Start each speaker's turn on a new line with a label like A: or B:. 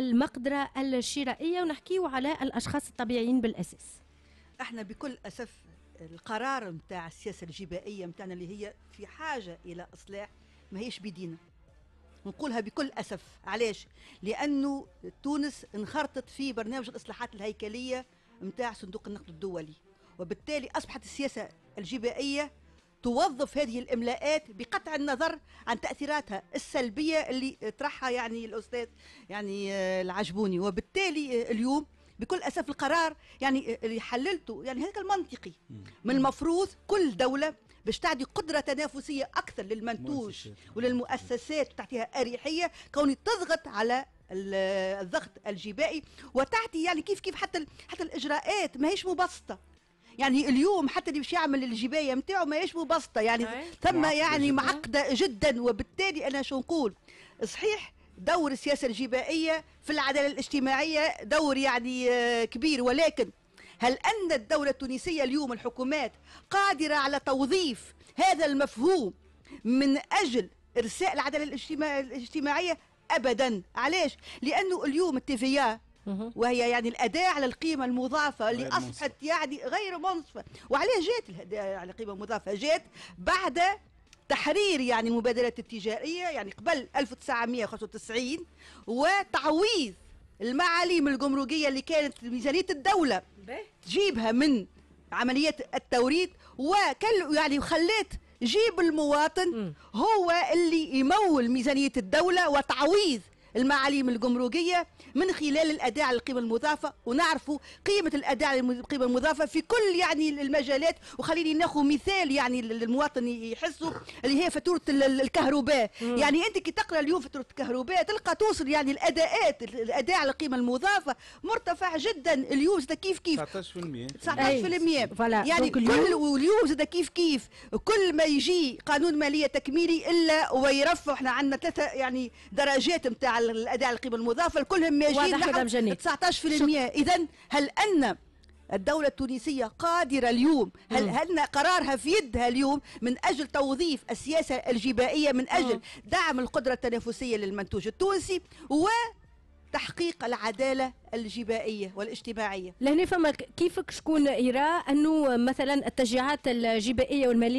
A: المقدرة الشرائية ونحكيه على الأشخاص الطبيعيين بالأساس احنا بكل أسف القرار متاع السياسة الجبائية متاعنا اللي هي في حاجة إلى إصلاح ما هيش بيدينا نقولها بكل أسف علاش لأنه تونس انخرطت في برنامج الإصلاحات الهيكلية متاع صندوق النقد الدولي وبالتالي أصبحت السياسة الجبائية توظف هذه الاملاءات بقطع النظر عن تاثيراتها السلبيه اللي طرحها يعني الاستاذ يعني آه، العجبوني وبالتالي آه، اليوم بكل اسف القرار يعني آه، اللي حللته يعني هذا المنطقي من المفروض كل دوله باش تعطي قدرة تنافسية أكثر للمنتوج وللمؤسسات تعطيها أريحية كوني تضغط على الضغط الجبائي وتعطي يعني كيف كيف حتى حتى الإجراءات ماهيش مبسطة يعني اليوم حتى اللي باش يعمل الجبايه نتاعو ما يشبه بسطه يعني ثم يعني معقده جدا وبالتالي انا شو نقول صحيح دور السياسه الجبائيه في العداله الاجتماعيه دور يعني آه، كبير ولكن هل ان الدوله التونسيه اليوم الحكومات قادره على توظيف هذا المفهوم من اجل ارساء العداله الاجتماعيه ابدا علاش لانه اليوم التيفيا وهي يعني الأداء على القيمة المضافة اللي أصبحت يعني غير منصفة وعليها جات على القيمة المضافة جات بعد تحرير يعني المبادلات التجارية يعني قبل 1995 وتعويض المعاليم الجمركية اللي كانت ميزانية الدولة تجيبها من عمليات التوريد وكل يعني خليت جيب المواطن هو اللي يمول ميزانية الدولة وتعويض المعاليم الجمركية من خلال الأداء القيمة المضافة ونعرفوا قيمة الأداء القيمة المضافة في كل يعني المجالات وخليني ناخذ مثال يعني للمواطن يحسه اللي هي فاتورة الكهرباء مم. يعني أنت كي تقرأ اليوم فاتورة الكهرباء تلقى توصل يعني الأداءات الأداء على القيمة المضافة مرتفع جدا اليوم زاد كيف كيف 19% 19% فلا. يعني كل اليوم زاد كيف كيف كل ما يجي قانون مالية تكميلي إلا ويرفع احنا عندنا ثلاثة يعني درجات نتاع الاداء على القيمه المضافه الكلهم ماشيين نحو 19% اذا هل ان الدولة التونسية قادرة اليوم هل هل قرارها في يدها اليوم من أجل توظيف السياسة الجبائية من أجل دعم القدرة التنافسية للمنتوج التونسي و تحقيق العداله الجبائيه والاجتماعيه لهنا فما كيفك شكون يرى انه مثلا التشجيعات الجبائيه والماليه